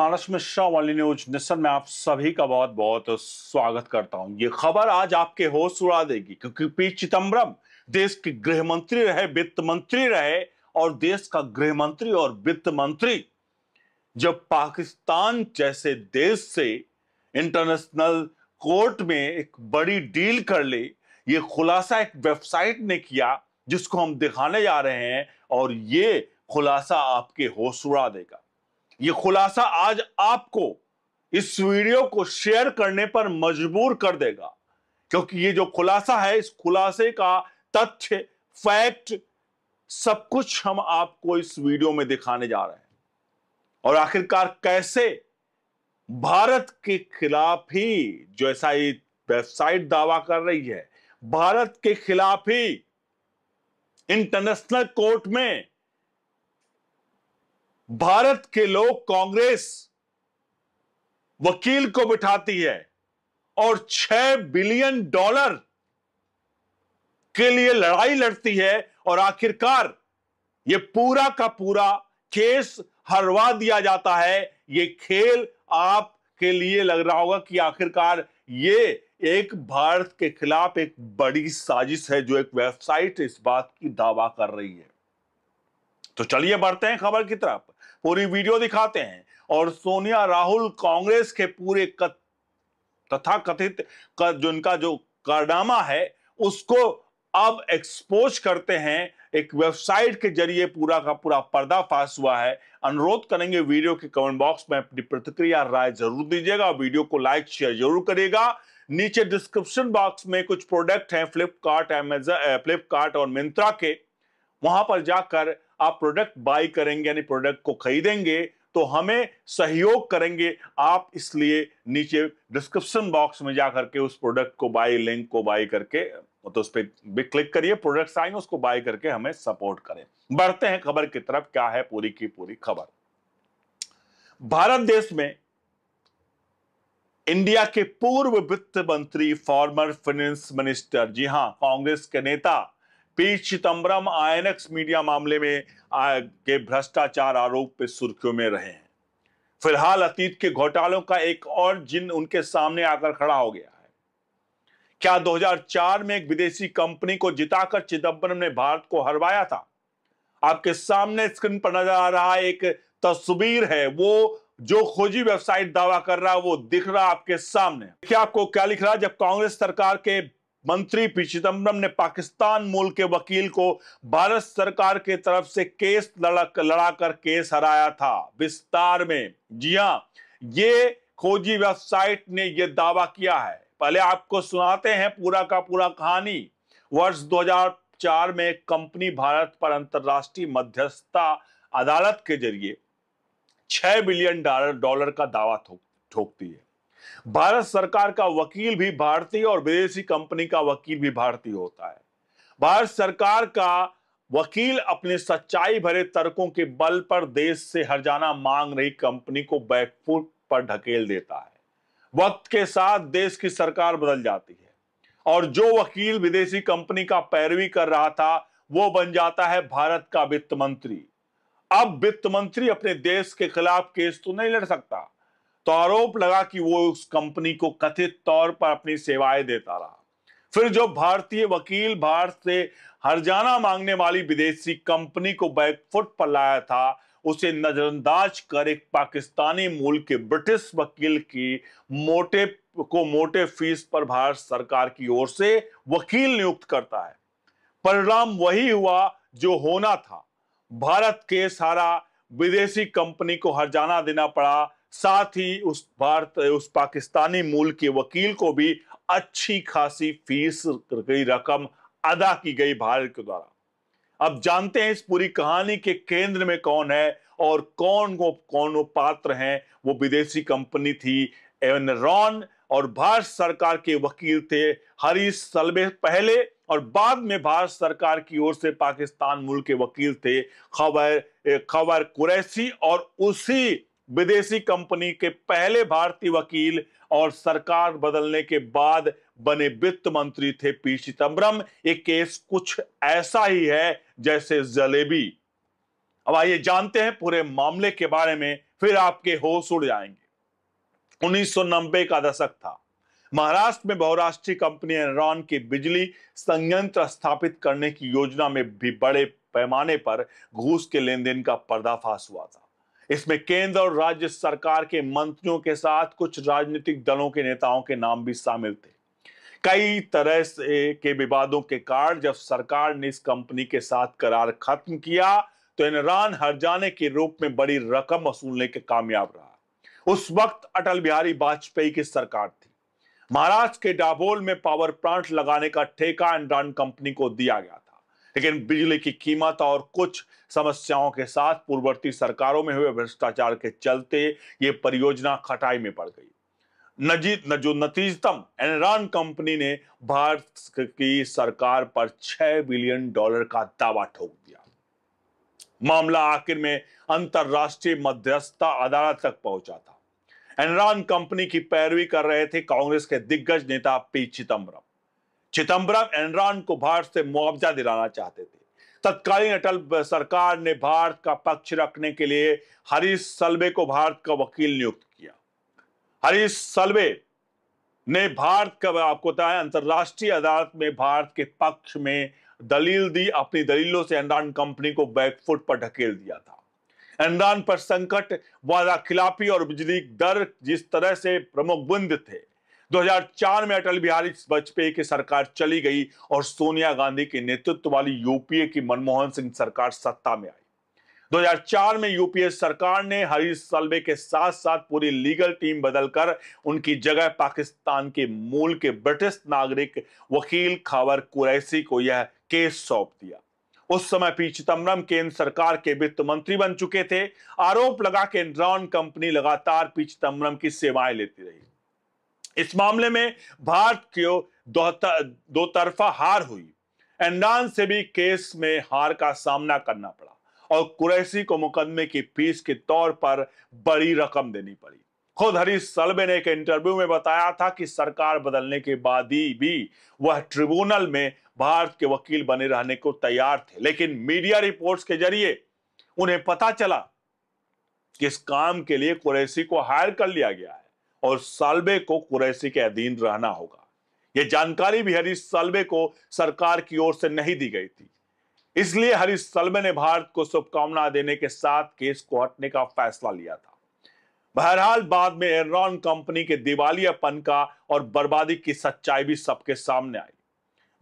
महाराष्ट्र में शाह वाली news Neesham में आप सभी का बहुत बहुत स्वागत करता हूं ये खबर आज आपके होश उड़ा देगी क्योंकि पी चिदम्बरम देश के गृह मंत्री रहे वित्त मंत्री रहे और देश का गृह मंत्री और वित्त मंत्री जब पाकिस्तान जैसे देश से इंटरनेशनल कोर्ट में एक बड़ी डील कर ले ये खुलासा एक वेबसाइट ने किया जिसको हम दिखाने जा रहे हैं और ये खुलासा आपके होश उड़ा देगा ये खुलासा आज आपको इस वीडियो को शेयर करने पर मजबूर कर देगा क्योंकि ये जो खुलासा है इस खुलासे का तथ्य फैक्ट सब कुछ हम आपको इस वीडियो में दिखाने जा रहे हैं और आखिरकार कैसे भारत के खिलाफ ही जो ऐसा ये वेबसाइट दावा कर रही है भारत के खिलाफ ही इंटरनेशनल कोर्ट में भारत के लोग कांग्रेस वकील को बिठाती है और छह बिलियन डॉलर के लिए लड़ाई लड़ती है और आखिरकार यह पूरा का पूरा केस हरवा दिया जाता है ये खेल आपके लिए लग रहा होगा कि आखिरकार ये एक भारत के खिलाफ एक बड़ी साजिश है जो एक वेबसाइट इस बात की दावा कर रही है तो चलिए बढ़ते हैं खबर की तरफ पूरी वीडियो दिखाते हैं और सोनिया राहुल कांग्रेस के पूरे तथा कथित का जो इनका जो कारनामा है उसको अब एक्सपोज करते हैं एक वेबसाइट के जरिए पूरा का पूरा पर्दाफाश हुआ है अनुरोध करेंगे वीडियो के कमेंट बॉक्स में अपनी प्रतिक्रिया राय जरूर दीजिएगा वीडियो को लाइक शेयर जरूर करेगा नीचे डिस्क्रिप्शन बॉक्स में कुछ प्रोडक्ट हैं फ्लिपकार्ट एमेजन फ्लिपकार्ट और मिंत्रा के वहां पर जाकर आप प्रोडक्ट बाई करेंगे यानी प्रोडक्ट को खरीदेंगे तो हमें सहयोग करेंगे आप इसलिए नीचे डिस्क्रिप्शन बॉक्स में जा करके उस प्रोडक्ट को बाई लिंक को बाई करके तो उस पर भी क्लिक करिए प्रोडक्ट्स आएंगे उसको बाई करके हमें सपोर्ट करें बढ़ते हैं खबर की तरफ क्या है पूरी की पूरी खबर भारत देश में इंडिया के पूर्व वित्त मंत्री फॉर्मर फाइनेंस मिनिस्टर जी हां कांग्रेस के नेता पी चिदम्बरम आईएनएक्स मीडिया मामले में के भ्रष्टाचार आरोप पे सुर्खियों में रहे हैं फिलहाल अतीत के घोटालों का एक और जिन उनके सामने आकर खड़ा हो गया है क्या 2004 में एक विदेशी कंपनी को जिताकर चिदम्बरम ने भारत को हरवाया था आपके सामने स्क्रीन पर नजर आ रहा एक तस्वीर है वो जो खोजी वेबसाइट दावा कर रहा है वो दिख रहा आपके सामने क्या आपको क्या लिख रहा है जब कांग्रेस सरकार के मंत्री पी चिदम्बरम ने पाकिस्तान मूल के वकील को भारत सरकार के तरफ से केस लड़ा लड़ाकर केस हराया था विस्तार में जी हाँ ये खोजी वेबसाइट ने यह दावा किया है पहले आपको सुनाते हैं पूरा का पूरा कहानी वर्ष 2004 में कंपनी भारत पर अंतरराष्ट्रीय मध्यस्थता अदालत के जरिए 6 बिलियन डॉलर डॉलर का दावा ठोकती है भारत सरकार का वकील भी भारतीय और विदेशी कंपनी का वकील भी भारतीय होता है भारत सरकार का वकील अपने सच्चाई भरे तर्कों के बल पर देश से हर जाना मांग रही कंपनी को बैकफुट पर ढकेल देता है वक्त के साथ देश की सरकार बदल जाती है और जो वकील विदेशी कंपनी का पैरवी कर रहा था वो बन जाता है भारत का वित्त मंत्री अब वित्त मंत्री अपने देश के खिलाफ केस तो नहीं लड़ सकता तो आरोप लगा कि वो उस कंपनी को कथित तौर पर अपनी सेवाएं देता रहा फिर जो भारतीय वकील भारत से हरजाना मांगने वाली विदेशी कंपनी को बैकफुट पर लाया था उसे नजरअंदाज कर एक पाकिस्तानी मूल के ब्रिटिश वकील की मोटे को मोटे फीस पर भारत सरकार की ओर से वकील नियुक्त करता है परिणाम वही हुआ जो होना था भारत के सारा विदेशी कंपनी को हरजाना देना पड़ा साथ ही उस भारत उस पाकिस्तानी मूल के वकील को भी अच्छी खासी फीस की रकम अदा की गई भारत के द्वारा अब जानते हैं इस पूरी कहानी के केंद्र में कौन है और कौन वो कौन वो पात्र हैं वो विदेशी कंपनी थी एनरॉन और भारत सरकार के वकील थे हरीश सलबे पहले और बाद में भारत सरकार की ओर से पाकिस्तान मूल के वकील थे खबर खबर कुरैसी और उसी विदेशी कंपनी के पहले भारतीय वकील और सरकार बदलने के बाद बने वित्त मंत्री थे पी चिदम्बरम ये केस कुछ ऐसा ही है जैसे जलेबी अब आइए जानते हैं पूरे मामले के बारे में फिर आपके होश उड़ जाएंगे उन्नीस का दशक था महाराष्ट्र में बहुराष्ट्रीय कंपनी एनरॉन की बिजली संयंत्र स्थापित करने की योजना में भी बड़े पैमाने पर घूस के लेन देन का पर्दाफाश हुआ था इसमें केंद्र और राज्य सरकार के मंत्रियों के साथ कुछ राजनीतिक दलों के नेताओं के नाम भी शामिल थे कई तरह से के विवादों के कारण जब सरकार ने इस कंपनी के साथ करार खत्म किया तो इमरान हरजाने के रूप में बड़ी रकम वसूलने के कामयाब रहा उस वक्त अटल बिहारी वाजपेयी की सरकार थी महाराष्ट्र के डाबोल में पावर प्लांट लगाने का ठेका इनरान कंपनी को दिया गया था लेकिन बिजली की कीमत और कुछ समस्याओं के साथ पूर्ववर्ती सरकारों में हुए भ्रष्टाचार के चलते ये परियोजना खटाई में पड़ गई नजीत न जो नतीजतम एनरान कंपनी ने भारत की सरकार पर 6 बिलियन डॉलर का दावा ठोक दिया मामला आखिर में अंतरराष्ट्रीय मध्यस्थता अदालत तक पहुंचा था एनरान कंपनी की पैरवी कर रहे थे कांग्रेस के दिग्गज नेता पी चिदम्बरम चिदम्बरम एनरॉन को भारत से मुआवजा दिलाना चाहते थे तत्कालीन अटल सरकार ने भारत का पक्ष रखने के लिए हरीश सलवे को भारत का वकील नियुक्त किया हरीश सलवे ने भारत का आपको बताया अंतर्राष्ट्रीय अदालत में भारत के पक्ष में दलील दी अपनी दलीलों से एनरॉन कंपनी को बैकफुट पर ढकेल दिया था एनरॉन पर संकट वादा खिलाफी और बिजली दर जिस तरह से प्रमुख बुंद थे 2004 में अटल बिहारी वाजपेयी की सरकार चली गई और सोनिया गांधी के नेतृत्व वाली यूपीए की मनमोहन सिंह सरकार सत्ता में आई 2004 में यूपीए सरकार ने हरीश सलवे के साथ साथ पूरी लीगल टीम बदलकर उनकी जगह पाकिस्तान के मूल के ब्रिटिश नागरिक वकील खावर कुरैसी को यह केस सौंप दिया उस समय पी चिदम्बरम केंद्र सरकार के वित्त मंत्री बन चुके थे आरोप लगा कि ड्रॉन कंपनी लगातार पी चिदम्बरम की सेवाएं लेती रही इस मामले में भारत को दो तरफा हार हुई एंडान से भी केस में हार का सामना करना पड़ा और कुरैसी को मुकदमे की फीस के तौर पर बड़ी रकम देनी पड़ी खुद हरीश सलबे ने एक इंटरव्यू में बताया था कि सरकार बदलने के बाद ही भी वह ट्रिब्यूनल में भारत के वकील बने रहने को तैयार थे लेकिन मीडिया रिपोर्ट्स के जरिए उन्हें पता चला कि इस काम के लिए कुरैसी को हायर कर लिया गया है और सालबे को कुरैसी के अधीन रहना होगा यह जानकारी भी हरीश सालबे को सरकार की ओर से नहीं दी गई थी इसलिए हरीश सालबे ने भारत को शुभकामना देने के साथ केस को हटने का फैसला लिया था बहरहाल बाद में एनरॉन कंपनी के दिवालियापन का और बर्बादी की सच्चाई भी सबके सामने आई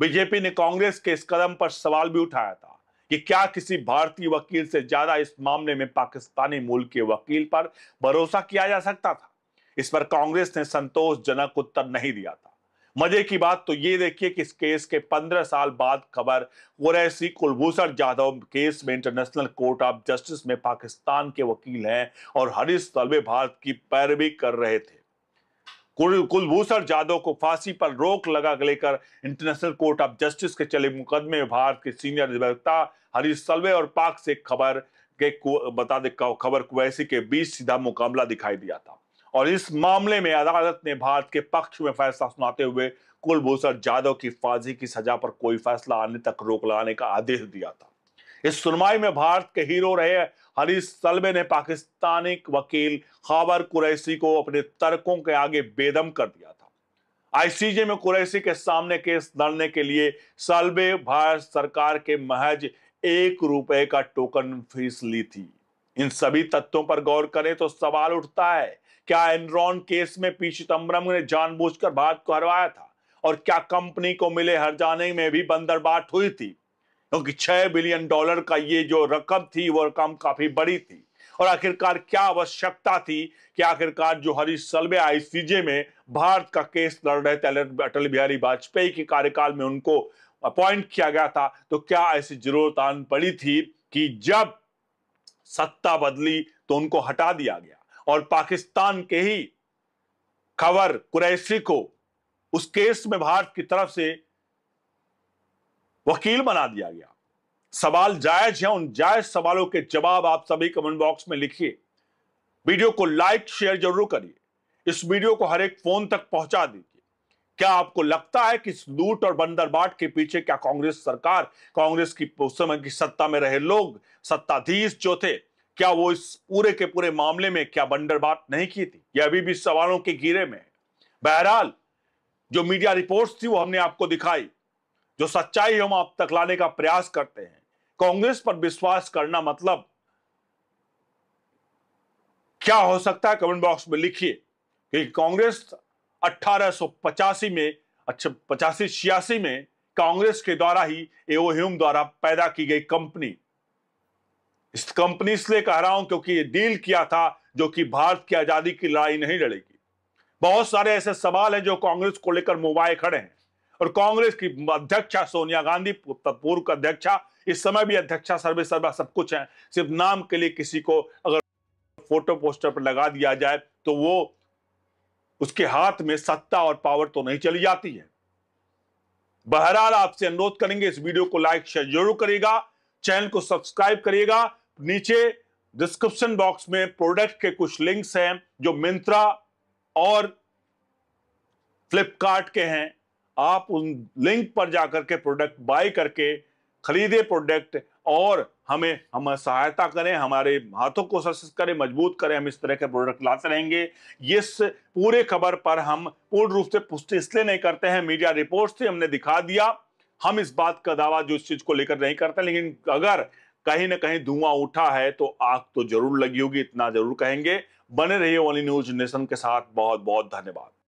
बीजेपी ने कांग्रेस के इस कदम पर सवाल भी उठाया था कि क्या किसी भारतीय वकील से ज्यादा इस मामले में पाकिस्तानी मूल के वकील पर भरोसा किया जा सकता था इस पर कांग्रेस ने संतोषजनक उत्तर नहीं दिया था मजे की बात तो ये देखिए कि इस केस के पंद्रह साल बाद खबर कुरैसी कुलभूषण जाधव केस में इंटरनेशनल कोर्ट ऑफ जस्टिस में पाकिस्तान के वकील हैं और हरीश तलवे भारत की पैरवी कर रहे थे कुलभूषण जाधव को फांसी पर रोक लगा लेकर इंटरनेशनल कोर्ट ऑफ जस्टिस के चले मुकदमे में भारत के सीनियर अधिवक्ता हरीश सलवे और पाक से खबर के बता दे खबर कुवैसी के बीच सीधा मुकाबला दिखाई दिया था और इस मामले में अदालत ने भारत के पक्ष में फैसला सुनाते हुए कुलभूषण जाधव की फांसी की सजा पर कोई फैसला आने तक रोक लगाने का आदेश दिया था इस सुनवाई में भारत के हीरो रहे हरीश सलबे ने पाकिस्तानी वकील खाबर कुरैसी को अपने तर्कों के आगे बेदम कर दिया था आईसीजे में कुरैसी के सामने केस लड़ने के लिए सलबे भारत सरकार के महज एक रुपए का टोकन फीस ली थी इन सभी तत्वों पर गौर करें तो सवाल उठता है क्या एनरॉन केस में पी चिदम्बरम ने जानबूझकर भारत को हरवाया था और क्या कंपनी को मिले हर जाने में भी बंदरबाट हुई थी क्योंकि छह बिलियन डॉलर का ये जो रकम थी वो रकम काफी बड़ी थी और आखिरकार क्या आवश्यकता थी कि आखिरकार जो हरीश सलवे आईसीजे में भारत का केस लड़ रहे थे अटल बिहारी वाजपेयी के कार्यकाल में उनको अपॉइंट किया गया था तो क्या ऐसी जरूरत आन पड़ी थी कि जब सत्ता बदली तो उनको हटा दिया गया और पाकिस्तान के ही खबर कुरैशी को उस केस में भारत की तरफ से वकील बना दिया गया सवाल जायज है उन जायज सवालों के जवाब आप सभी कमेंट बॉक्स में लिखिए वीडियो को लाइक शेयर जरूर करिए इस वीडियो को हर एक फोन तक पहुंचा दीजिए क्या आपको लगता है कि इस लूट और बंदरबाट के पीछे क्या कांग्रेस सरकार कांग्रेस की उस समय की सत्ता में रहे लोग सत्ताधीश जो थे क्या वो इस पूरे के पूरे मामले में क्या बंडर बात नहीं की थी यह अभी भी सवालों के घेरे में बहरहाल जो मीडिया रिपोर्ट्स थी वो हमने आपको दिखाई जो सच्चाई हम आप तक लाने का प्रयास करते हैं कांग्रेस पर विश्वास करना मतलब क्या हो सकता है कमेंट बॉक्स में लिखिए क्योंकि कांग्रेस पचासी में अच्छा पचासी छियासी में कांग्रेस के द्वारा ही एओह द्वारा पैदा की गई कंपनी इस कंपनी इसलिए कह रहा हूं क्योंकि ये डील किया था जो कि भारत की आजादी की लड़ाई नहीं लड़ेगी बहुत सारे ऐसे सवाल हैं जो कांग्रेस को लेकर मोबाइल खड़े हैं और कांग्रेस की अध्यक्षा सोनिया गांधी पूर्व अध्यक्षा इस समय भी अध्यक्षा सर्वे सर्वा सब कुछ है सिर्फ नाम के लिए किसी को अगर फोटो पोस्टर पर लगा दिया जाए तो वो उसके हाथ में सत्ता और पावर तो नहीं चली जाती है बहरहाल आपसे अनुरोध करेंगे इस वीडियो को लाइक शेयर जरूर करिएगा चैनल को सब्सक्राइब करिएगा नीचे डिस्क्रिप्शन बॉक्स में प्रोडक्ट के कुछ लिंक्स हैं जो मिंत्रा और फ्लिपकार्ट के हैं आप उन लिंक पर जाकर के प्रोडक्ट बाय करके खरीदे प्रोडक्ट और हमें हम सहायता करें हमारे हाथों को सशक्त करें मजबूत करें हम इस तरह के प्रोडक्ट लाते रहेंगे इस पूरे खबर पर हम पूर्ण रूप से पुष्टि इसलिए नहीं करते हैं मीडिया रिपोर्ट से हमने दिखा दिया हम इस बात का दावा जो इस चीज को लेकर नहीं करते लेकिन अगर कहीं ना कहीं धुआं उठा है तो आग तो जरूर लगी होगी इतना जरूर कहेंगे बने रहिए ओनली न्यूज नेशन के साथ बहुत बहुत धन्यवाद